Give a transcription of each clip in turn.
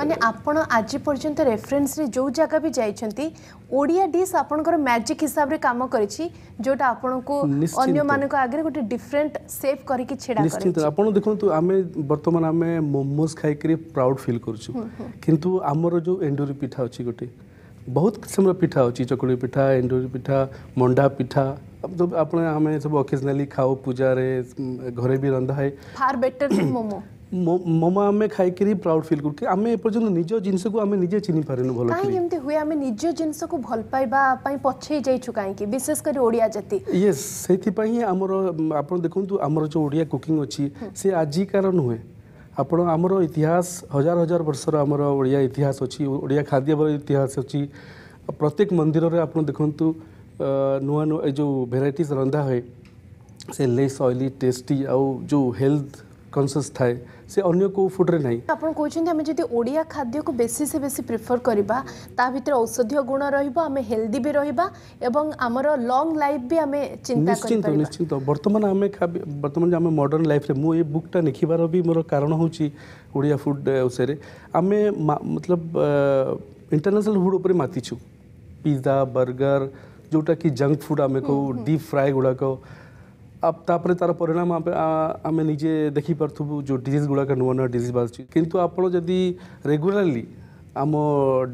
মানে আপনার আজ পর্যন্ত রেফরেন্সরে যে জায়গা বি যাইছেন ওড়িয়া ডিশ আপনার ম্যাজিক হিসাবে কাম করেছি যেটা আপনার অন্য মানক আগে গোটে ডিফরেন্ট সেভ করিকি ছেড়া নিশ্চিত আপনার দেখুন আমি বর্তমান আমি মোমোজ খাইকি প্রাউড ফিল করছু কিন্তু আমার যে এন্ডুরি পিঠা অছি গোটে বহুত কিসমর পিঠা অছি চকুড়ি পিঠা এন্ডুরি পিঠা মন্ডা পিঠা अब तो अपने हमें सब ओकेजनली खाओ पूजा रे घरे भी रंधा है फार बेटर मोमो मो मो आम खाइक प्राउड फिल करेंज जिनस निजे चिन्ह पारू भल हुए आम निज जिन भल पाइबा पछे जाइ कहीं विशेषकर ओडिया जाति ये से आम आप देखते आम जो ओडिया कुकिंग अच्छी हम्म। से आजिकार नुहे आपण आम इतिहास हजार हजार वर्षर आम ओडिया इतिहास अच्छी ओडिया खाद्य इतिहास अच्छी प्रत्येक मंदिर आप देखु नुआ नुआ जो भेर रंधा हुए से लेस ऑयली टेस्टी आउ जो हेल्थ कनसीयस थाए से अगर कोई फुड्रे ना आपड़ कहते हैं जी ओडिया खाद्य को बेस से बेस प्रिफर करवा भितर औषधीय गुण रे हेल्दी भी रहा आम लंग लाइफ भी आम चिंता निश्चिंत बर्तमान आम बर्तमान आम मडर्ण लाइफ मुझे बुक्टा लिखार भी मोर कारण हूँ ओडिया फुड विषय आम मतलब इंटरनेशनल फुड उपर पिजा बर्गर जोटा कि जंक फुड आम कहू डीप फ्राए गुड़ाक ତାପରେ ତାର ପରିଣାମ ଆମେ ନିଜେ ଦେଖିପାରୁଥିବୁ ଯେଉଁ ଡିଜିଜ୍ ଗୁଡ଼ାକ ନୂଆ ନୂଆ ଡିଜିଜ୍ ବାହାରୁଛି କିନ୍ତୁ ଆପଣ ଯଦି ରେଗୁଲାରଲି ଆମ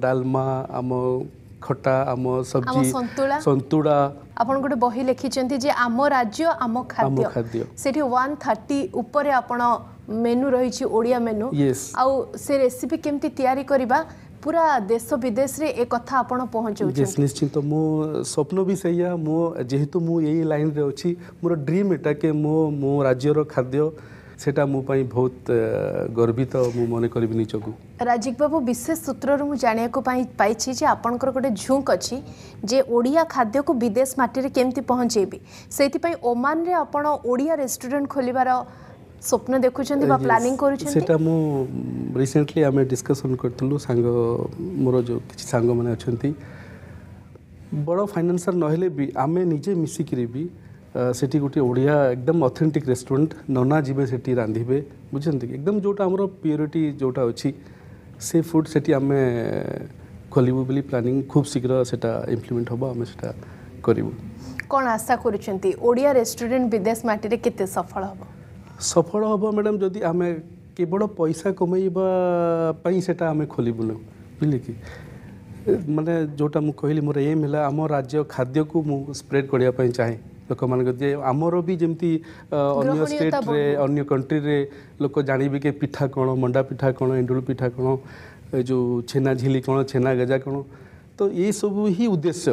ଡାଲମା ଆମ ଖଟା ଆମ ସବଜି ସନ୍ତୁଳା ଆପଣ ଗୋଟେ ବହି ଲେଖିଛନ୍ତି ଯେ ଆମ ରାଜ୍ୟ ଆମ ଖାଦ୍ୟ ସେଠି ୱାନ୍ ଥାର୍ଟି ଉପରେ ଆପଣ ମେନୁ ରହିଛି ଓଡ଼ିଆ ମେନୁ ଆଉ ସେ ରେସିପି କେମିତି ତିଆରି କରିବା ପୁରା ଦେଶ ବିଦେଶରେ ଏ କଥା ଆପଣ ପହଞ୍ଚାଉଛନ୍ତି ନିଶ୍ଚିନ୍ତ ମୋ ସ୍ୱପ୍ନ ବି ସେଇଆ ମୋ ଯେହେତୁ ମୁଁ ଏଇ ଲାଇନ୍ରେ ଅଛି ମୋର ଡ୍ରିମ୍ ଏଟା କି ମୋ ମୋ ରାଜ୍ୟର ଖାଦ୍ୟ সেটা মো বহুত গর্বিত মু মনে করিবি নিজকু রাজীব বাবু বিশেষ সূত্ররু মু জানিয়াকু পাইছি যে আপনকৰ গটে ঝুঁক অছি যে ওড়িয়া খাদ্যকু বিদেশ মাটিৰে কেমতি পহঞ্চাইবি সেইতি পাই ওমানৰে আপন ওড়িয়া রেস্টুরেন্ট খোলিবার স্বপ্ন দেখুছেন বা প্ল্যানিং করুছেন সেটা মু রিসেন্টলি আমি ডিসকাশন করতলু সাঙ্গ মোর যে কিছু সাঙ্গ মানে অছন্তি বড় ফাইনান্সার নহলে বি আমি নিজে মিশিকি বি সেটি গোটি ওড়িয়া একদম অথেন্টিক রেস্টুরেন্ট ননা যাবে সেটি রাঁধবে বুঝছেন একদম যেটা আমার পিওরিটি যেটা অছি সে ফুড সেটি আমি খোলিবু বলে প্ল্যানিং খুব শীঘ্র সেটা ইমপ্লিমেন্ট হব আমি সেটা করিবু কোন আশা করছেন ওড়িয়া রেস্টুরেন্ট বিদেশ মাটিরে কেতে সফল হব ସଫଳ ହେବ ମ୍ୟାଡ଼ାମ୍ ଯଦି ଆମେ କେବଳ ପଇସା କମେଇବା ପାଇଁ ସେଟା ଆମେ ଖୋଲିବୁନୁ ବୁଝିଲେ କି ମାନେ ଯେଉଁଟା ମୁଁ କହିଲି ମୋର ଏମ୍ ହେଲା ଆମ ରାଜ୍ୟ ଖାଦ୍ୟକୁ ମୁଁ ସ୍ପ୍ରେଡ଼ କରିବା ପାଇଁ ଚାହେଁ ଲୋକମାନଙ୍କ ଯେ ଆମର ବି ଯେମିତି ଅନ୍ୟ ଷ୍ଟେଟ୍ରେ ଅନ୍ୟ କଣ୍ଟ୍ରିରେ ଲୋକ ଜାଣିବେ କି ପିଠା କ'ଣ ମଣ୍ଡା ପିଠା କ'ଣ ଏଣ୍ଡୁଳି ପିଠା କ'ଣ ଏ ଯେଉଁ ଛେନା ଝିଲି କ'ଣ ଛେନା ଗଜା କ'ଣ ତ ଏସବୁ ହିଁ ଉଦ୍ଦେଶ୍ୟ